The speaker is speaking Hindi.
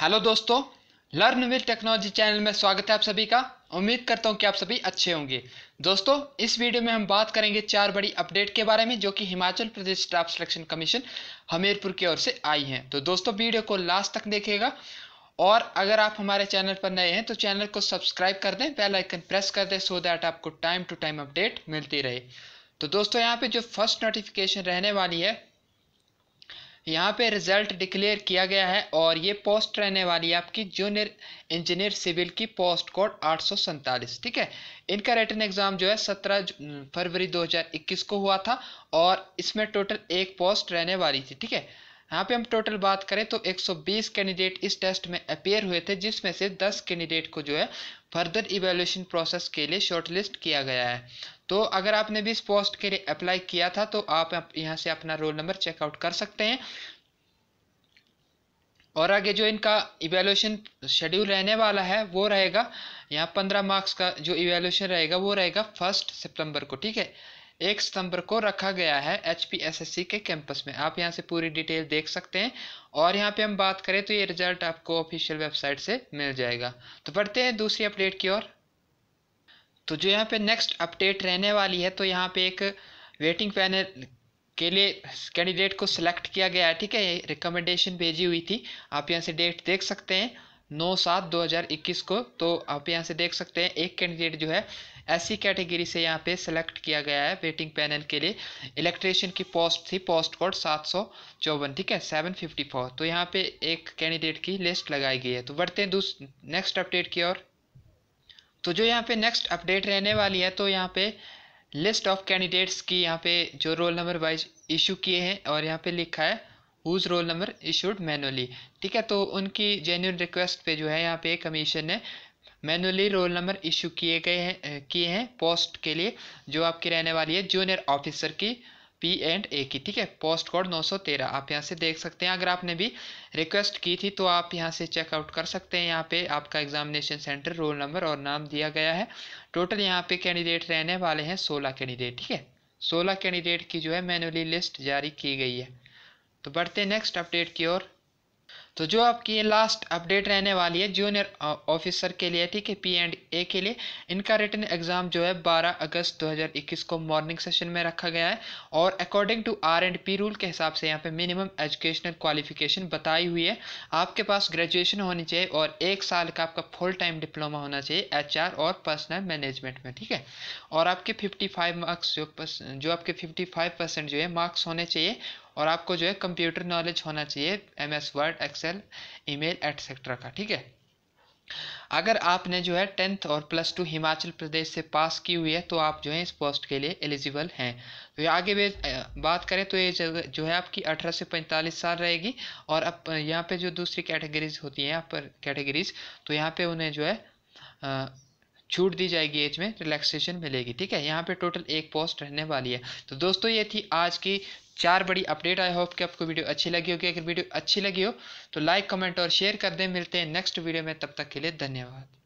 हेलो दोस्तों लर्न विद टेक्नोलॉजी चैनल में स्वागत है आप सभी का उम्मीद करता हूँ कि आप सभी अच्छे होंगे दोस्तों इस वीडियो में हम बात करेंगे चार बड़ी अपडेट के बारे में जो कि Himachal Pradesh staff selection commission Hamirpur की ओर से आई हैं तो दोस्तों वीडियो को लास्ट तक देखेगा और अगर आप हमारे चैनल पर नए हैं तो चैनल को सब्सक्राइब कर दें बेलाइकन प्रेस कर दें सो दैट आपको टाइम टू टाइम अपडेट मिलती रहे तो दोस्तों यहाँ पे जो फर्स्ट नोटिफिकेशन रहने वाली है यहाँ पे रिज़ल्ट डिक्लेयर किया गया है और ये पोस्ट रहने वाली है आपकी जूनियर इंजीनियर सिविल की पोस्ट कोड आठ ठीक है इनका रिटर्न एग्ज़ाम जो है 17 फरवरी 2021 को हुआ था और इसमें टोटल एक पोस्ट रहने वाली थी ठीक है यहाँ पे हम टोटल बात करें तो 120 कैंडिडेट इस टेस्ट में अपेयर हुए थे जिसमें से 10 कैंडिडेट को जो है फर्दर इवेल्यूशन प्रोसेस के लिए शॉर्टलिस्ट किया गया है तो अगर आपने भी इस पोस्ट के लिए अप्लाई किया था तो आप यहाँ से अपना रोल नंबर चेकआउट कर सकते हैं और आगे जो इनका इवेल्यूशन शेड्यूल रहने वाला है वो रहेगा यहाँ पंद्रह मार्क्स का जो इवेल्यूशन रहेगा वो रहेगा फर्स्ट सितंबर को ठीक है एक सितंबर को रखा गया है एच के कैंपस में आप यहाँ से पूरी डिटेल देख सकते हैं और यहाँ पे हम बात करें तो ये रिजल्ट आपको ऑफिशियल वेबसाइट से मिल जाएगा तो बढ़ते हैं दूसरी अपडेट की ओर तो जो यहाँ पे नेक्स्ट अपडेट रहने वाली है तो यहाँ पे एक वेटिंग पैनल के लिए कैंडिडेट को सिलेक्ट किया गया है ठीक है रिकमेंडेशन भेजी हुई थी आप यहाँ से डेट देख सकते हैं नौ सात 2021 को तो आप यहाँ से देख सकते हैं एक कैंडिडेट जो है ऐसी कैटेगरी से यहाँ पे सेलेक्ट किया गया है वेटिंग पैनल के लिए इलेक्ट्रिशियन की पोस्ट थी पोस्ट कोड सात सौ चौवन ठीक है सेवन फिफ्टी फोर तो यहाँ पे एक कैंडिडेट की लिस्ट लगाई गई है तो बढ़ते हैं दूस नेक्स्ट अपडेट की ओर तो जो यहाँ पे नेक्स्ट अपडेट रहने वाली है तो यहाँ पे लिस्ट ऑफ कैंडिडेट्स की यहाँ पे जो रोल नंबर वाइज इशू किए हैं और यहाँ पे लिखा है whose roll number issued manually ठीक है तो उनकी जेन्यून रिक्वेस्ट पे जो है यहाँ पे कमीशन ने मैनुअली रोल नंबर इशू किए गए हैं किए हैं पोस्ट के लिए जो आपकी रहने वाली है जूनियर ऑफिसर की पी एंड ए की ठीक है पोस्ट कोड 913 आप यहाँ से देख सकते हैं अगर आपने भी रिक्वेस्ट की थी तो आप यहाँ से चेकआउट कर सकते हैं यहाँ पे आपका एग्जामिनेशन सेंटर रोल नंबर और नाम दिया गया है टोटल यहाँ पे कैंडिडेट रहने वाले हैं 16 कैंडिडेट ठीक है 16 कैंडिडेट की जो है मैनुअली लिस्ट जारी की गई है तो बढ़ते नेक्स्ट अपडेट की ओर तो जो आपकी ये लास्ट अपडेट रहने वाली है जूनियर ऑफिसर uh, के लिए ठीक है पी एंड ए के लिए इनका रिटर्न एग्जाम जो है 12 अगस्त 2021 को मॉर्निंग सेशन में रखा गया है और according to R and P rule के हिसाब से यहाँ पे मिनिमम एजुकेशनल क्वालिफिकेशन बताई हुई है आपके पास ग्रेजुएशन होनी चाहिए और एक साल का आपका फुल टाइम डिप्लोमा होना चाहिए एच और पर्सनल मैनेजमेंट में ठीक है और आपके फिफ्टी मार्क्स जो जो आपके फिफ्टी जो है मार्क्स होने चाहिए और आपको जो है कंप्यूटर नॉलेज होना चाहिए M S Word Excel email etcetera का ठीक है अगर आपने जो है टेंथ और प्लस टू हिमाचल प्रदेश से पास की हुई है तो आप जो है इस पोस्ट के लिए एलिजिबल हैं तो आगे भी बात करें तो ये जो है आपकी 18 से 45 साल रहेगी और अब यहाँ पे जो दूसरी कैटेगरीज होती हैं यहाँ पर कैटेगरीज तो यहाँ पे उन्हें जो है छूट दी जाएगी एज में रिलैक्सेशन मिलेगी ठीक है यहाँ पे टोटल एक पोस्ट रहने वाली है तो दोस्तों ये थी आज की चार बड़ी अपडेट आई होप कि आपको वीडियो अच्छी लगी होगी अगर वीडियो अच्छी लगी हो तो लाइक कमेंट और शेयर कर दें मिलते हैं नेक्स्ट वीडियो में तब तक के लिए धन्यवाद